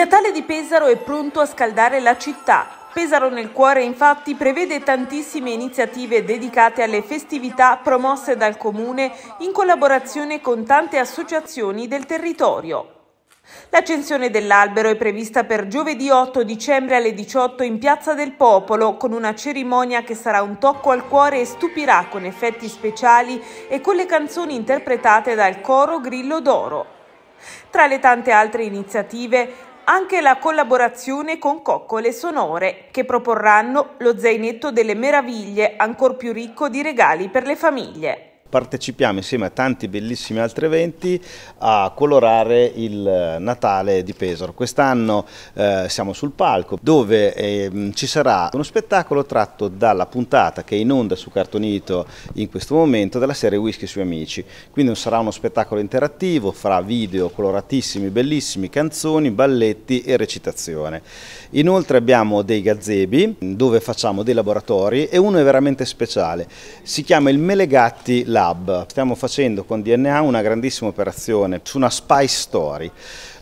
Natale di Pesaro è pronto a scaldare la città. Pesaro nel cuore infatti prevede tantissime iniziative dedicate alle festività promosse dal comune in collaborazione con tante associazioni del territorio. L'accensione dell'albero è prevista per giovedì 8 dicembre alle 18 in Piazza del Popolo con una cerimonia che sarà un tocco al cuore e stupirà con effetti speciali e con le canzoni interpretate dal coro Grillo d'Oro. Tra le tante altre iniziative, anche la collaborazione con Coccole Sonore, che proporranno lo zainetto delle meraviglie, ancor più ricco di regali per le famiglie partecipiamo insieme a tanti bellissimi altri eventi a colorare il eh, Natale di Pesaro. Quest'anno eh, siamo sul palco dove eh, ci sarà uno spettacolo tratto dalla puntata che è in onda su Cartonito in questo momento della serie Whisky sui amici. Quindi sarà uno spettacolo interattivo fra video coloratissimi, bellissimi, canzoni, balletti e recitazione. Inoltre abbiamo dei gazebi dove facciamo dei laboratori e uno è veramente speciale. Si chiama il Melegatti Live Lab. Stiamo facendo con DNA una grandissima operazione su una spy story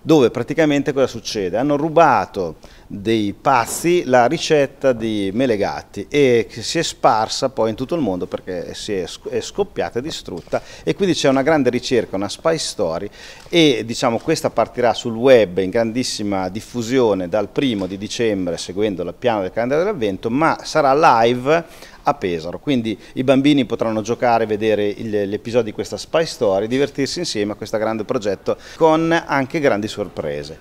dove praticamente cosa succede? Hanno rubato dei pazzi la ricetta di Melegatti e si è sparsa poi in tutto il mondo perché si è scoppiata e distrutta e quindi c'è una grande ricerca, una spy story e diciamo questa partirà sul web in grandissima diffusione dal primo di dicembre seguendo il piano del calendario dell'avvento ma sarà live a Pesaro. Quindi i bambini potranno giocare, vedere gli, episodi di questa Spy Story, divertirsi insieme a questo grande progetto con anche grandi sorprese.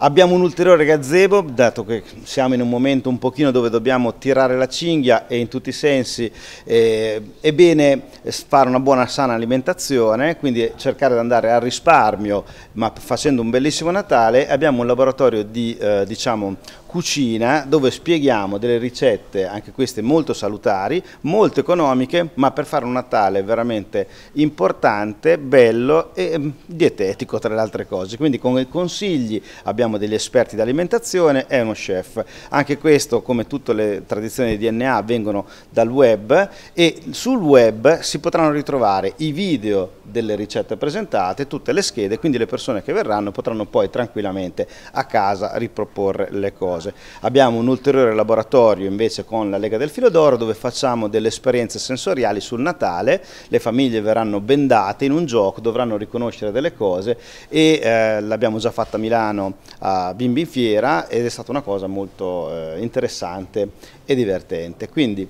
Abbiamo un ulteriore gazebo, dato che siamo in un momento un pochino dove dobbiamo tirare la cinghia e in tutti i sensi eh, è bene fare una buona sana alimentazione, quindi cercare di andare al risparmio ma facendo un bellissimo Natale. Abbiamo un laboratorio di eh, diciamo, cucina dove spieghiamo delle ricette, anche queste molto salutari, molto economiche, ma per fare un Natale veramente importante, bello e mm, dietetico tra le altre cose. Quindi con i consigli abbiamo degli esperti di alimentazione e uno chef. Anche questo, come tutte le tradizioni di DNA, vengono dal web e sul web si potranno ritrovare i video delle ricette presentate, tutte le schede, quindi le persone che verranno potranno poi tranquillamente a casa riproporre le cose case. Abbiamo un ulteriore laboratorio invece con la Lega del Filo d'Oro dove facciamo delle esperienze sensoriali sul Natale, le famiglie verranno bendate in un gioco, dovranno riconoscere delle cose e eh, l'abbiamo già fatta a Milano a Bimbi in Fiera ed è stata una cosa molto eh, interessante e divertente. Quindi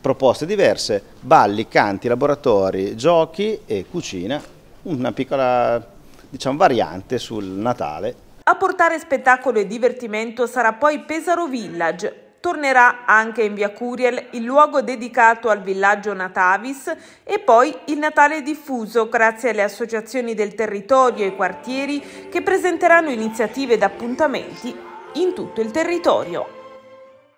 proposte diverse, balli, canti, laboratori, giochi e cucina, una piccola diciamo, variante sul Natale a portare spettacolo e divertimento sarà poi Pesaro Village, tornerà anche in via Curiel il luogo dedicato al villaggio Natavis e poi il Natale diffuso grazie alle associazioni del territorio e quartieri che presenteranno iniziative ed appuntamenti in tutto il territorio.